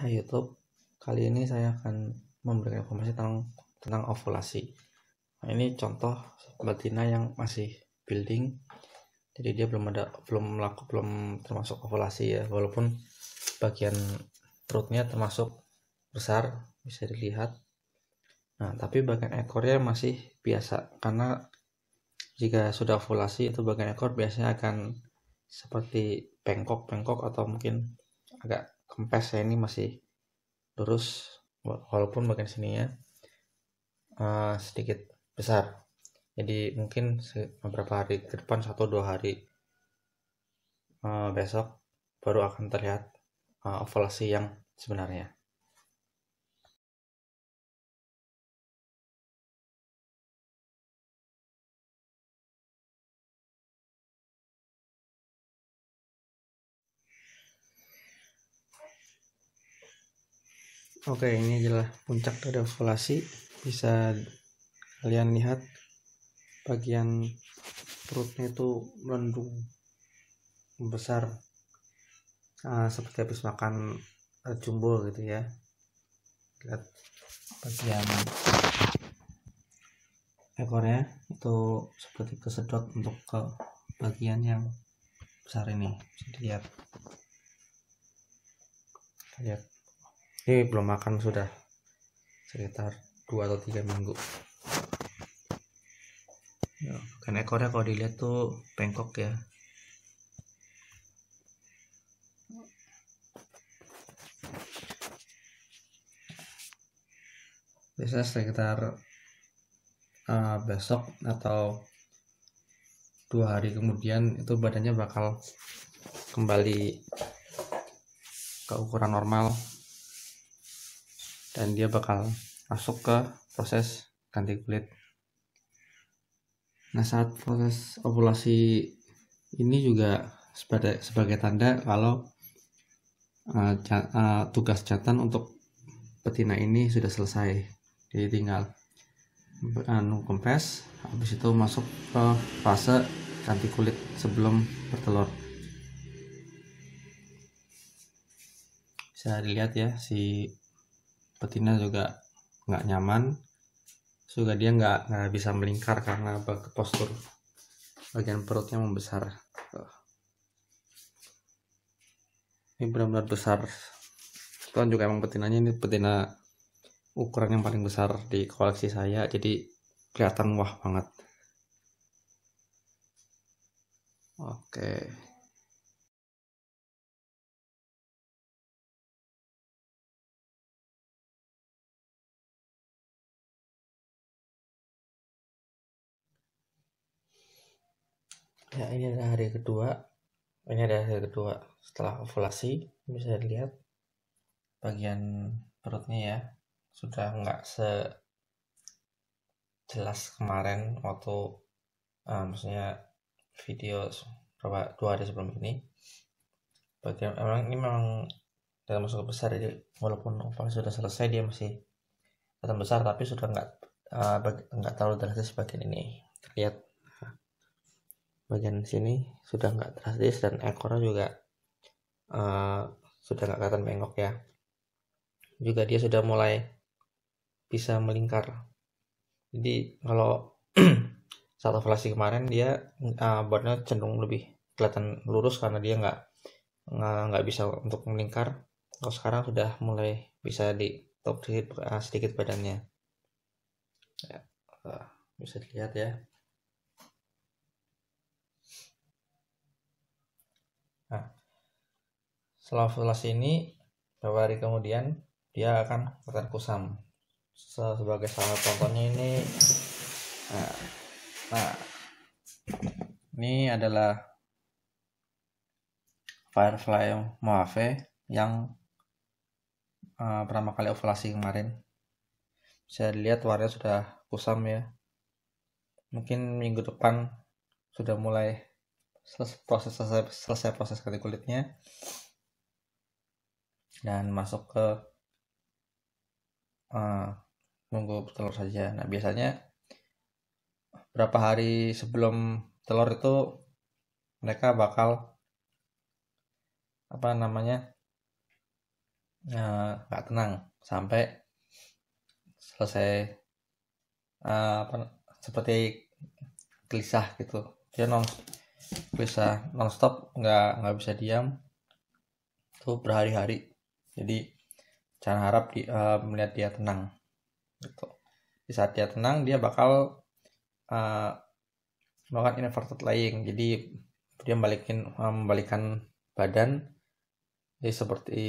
Hai nah, YouTube, kali ini saya akan memberikan informasi tentang tentang ovulasi. Nah, ini contoh betina yang masih building, jadi dia belum ada belum melakukan belum termasuk ovulasi ya, walaupun bagian perutnya termasuk besar bisa dilihat. Nah, tapi bagian ekornya masih biasa karena jika sudah ovulasi itu bagian ekor biasanya akan seperti bengkok-bengkok atau mungkin agak kempes ya ini masih lurus walaupun bagian sininya uh, sedikit besar jadi mungkin beberapa hari ke depan satu dua hari uh, besok baru akan terlihat uh, eh, ovulasi yang sebenarnya Oke, ini adalah puncak dari ovulasi. Bisa kalian lihat bagian perutnya itu melendung membesar nah, seperti habis makan jumbo gitu ya. Lihat bagian ekornya itu seperti kesedot untuk ke bagian yang besar ini. Bisa dilihat. Lihat ini belum makan sudah sekitar dua atau tiga minggu kan ekornya kalau dilihat tuh bengkok ya bisa sekitar uh, besok atau dua hari kemudian itu badannya bakal kembali ke ukuran normal dan dia bakal masuk ke proses ganti kulit nah saat proses ovulasi ini juga sebagai sebagai tanda kalau uh, uh, tugas jantan untuk betina ini sudah selesai jadi tinggal anu uh, kempes habis itu masuk ke fase ganti kulit sebelum bertelur bisa dilihat ya si betina juga nggak nyaman juga dia nggak nggak bisa melingkar karena postur bagian perutnya membesar ini benar-benar besar Tuhan juga emang betinanya ini betina ukuran yang paling besar di koleksi saya jadi kelihatan wah banget oke okay. ya ini adalah hari kedua ini adalah hari kedua setelah ovulasi bisa dilihat bagian perutnya ya sudah nggak se jelas kemarin waktu uh, maksudnya video berapa dua hari sebelum ini bagian emang ini memang dalam masuk besar jadi walaupun ovulasi sudah selesai dia masih tetap besar tapi sudah nggak eh, nggak terlalu drastis bagian ini terlihat bagian sini sudah nggak drastis dan ekornya juga uh, sudah nggak kelihatan bengkok ya juga dia sudah mulai bisa melingkar jadi kalau saat evaluasi kemarin dia uh, cenderung lebih kelihatan lurus karena dia nggak nggak bisa untuk melingkar kalau sekarang sudah mulai bisa di top sedikit eh, badannya ya, bisa dilihat ya Setelah ovulasi ini beberapa hari kemudian dia akan so, Sebagai salah contohnya ini nah, nah ini adalah firefly moave yang uh, pertama kali ovulasi kemarin. saya lihat warnanya sudah kusam ya. Mungkin minggu depan sudah mulai selesai proses selesai, selesai proses kali kulitnya dan masuk ke uh, eh, nunggu telur saja. Nah biasanya berapa hari sebelum telur itu mereka bakal apa namanya eh, nggak uh, tenang sampai selesai uh, apa, seperti gelisah gitu dia non bisa nonstop nggak nggak bisa diam tuh berhari-hari jadi jangan harap di, uh, melihat dia tenang gitu di saat dia tenang dia bakal uh, melakukan inverted lying jadi dia balikin, eh, membalikan badan jadi seperti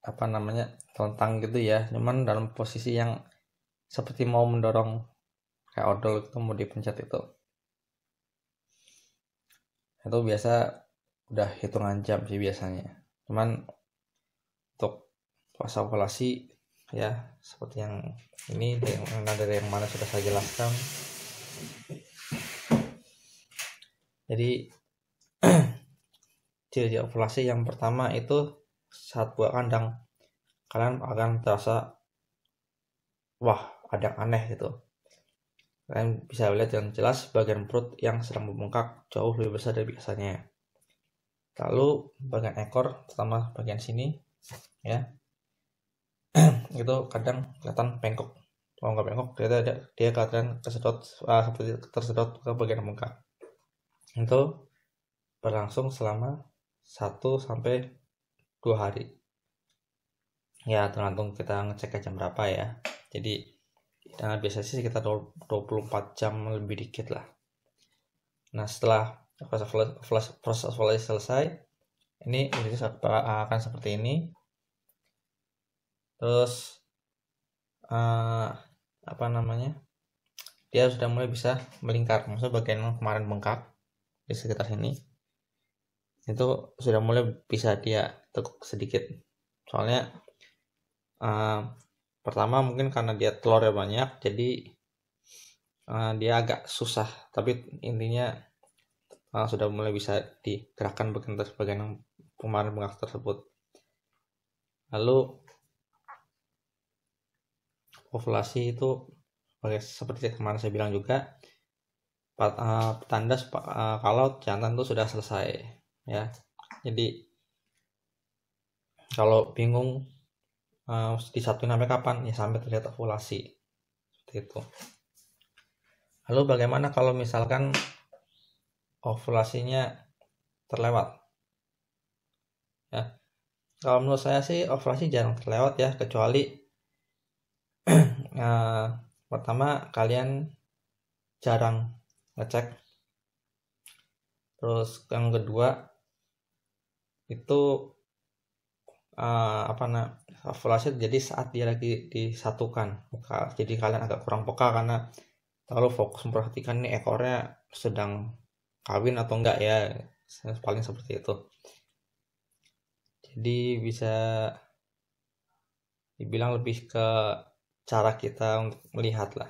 apa namanya telentang gitu ya cuman dalam posisi yang seperti mau mendorong kayak odol itu, mau dipencet itu itu biasa udah hitungan jam sih biasanya cuman untuk fase ovulasi ya seperti yang ini dari yang, dari yang mana sudah saya jelaskan jadi ciri-ciri ovulasi yang pertama itu saat buah kandang kalian akan terasa wah ada yang aneh gitu kalian bisa lihat yang jelas bagian perut yang sedang membengkak jauh lebih besar dari biasanya lalu bagian ekor terutama bagian sini ya itu kadang kelihatan bengkok kalau nggak bengkok dia ada dia kelihatan tersedot uh, seperti tersedot ke bagian muka itu berlangsung selama 1 sampai dua hari ya tergantung kita ngecek jam berapa ya jadi nah, biasanya sih sekitar 24 jam lebih dikit lah nah setelah proses proses selesai ini Indonesia akan seperti ini terus uh, apa namanya dia sudah mulai bisa melingkar maksudnya bagian yang kemarin bengkak di sekitar sini itu sudah mulai bisa dia tekuk sedikit soalnya uh, pertama mungkin karena dia telurnya banyak jadi uh, dia agak susah tapi intinya uh, sudah mulai bisa digerakkan bagian yang kemarin bengkak tersebut lalu ovulasi itu seperti kemarin saya bilang juga eh, petanda eh, kalau jantan itu sudah selesai ya jadi kalau bingung eh, di satu sampai kapan ya sampai terlihat ovulasi seperti itu lalu bagaimana kalau misalkan ovulasinya terlewat ya kalau menurut saya sih ovulasi jarang terlewat ya kecuali Eh, pertama kalian jarang ngecek terus yang kedua itu uh, apa nak evaluasi jadi saat dia lagi disatukan jadi kalian agak kurang peka karena terlalu fokus memperhatikan nih ekornya sedang kawin atau enggak ya paling seperti itu jadi bisa dibilang lebih ke cara kita untuk melihat lah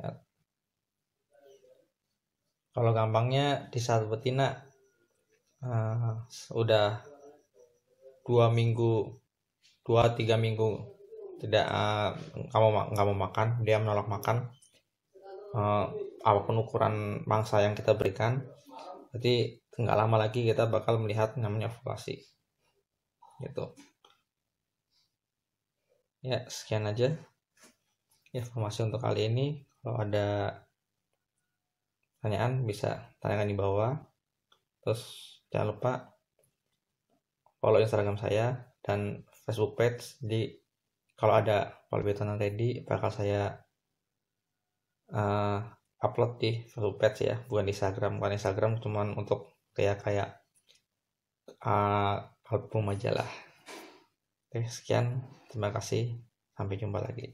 ya. kalau gampangnya di saat betina uh, udah dua minggu dua tiga minggu tidak uh, eh, kamu nggak mau makan dia menolak makan uh, apapun ukuran mangsa yang kita berikan berarti nggak lama lagi kita bakal melihat namanya ovulasi gitu ya sekian aja informasi untuk kali ini kalau ada pertanyaan bisa tanyakan di bawah terus jangan lupa follow instagram saya dan facebook page di kalau ada yang ready bakal saya uh, upload di facebook page ya bukan di instagram bukan instagram cuman untuk kayak kayak uh, album majalah Oke, sekian. Terima kasih. Sampai jumpa lagi.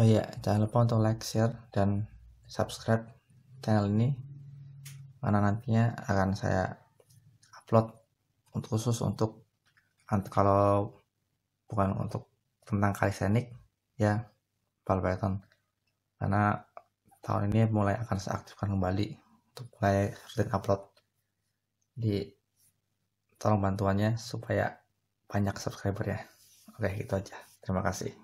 Oh iya, jangan lupa untuk like, share, dan subscribe channel ini. Mana nantinya akan saya upload untuk khusus untuk kalau bukan untuk tentang kalistenik ya ball Python karena tahun ini mulai akan saya aktifkan kembali untuk mulai rutin upload di tolong bantuannya supaya banyak subscriber ya oke gitu aja terima kasih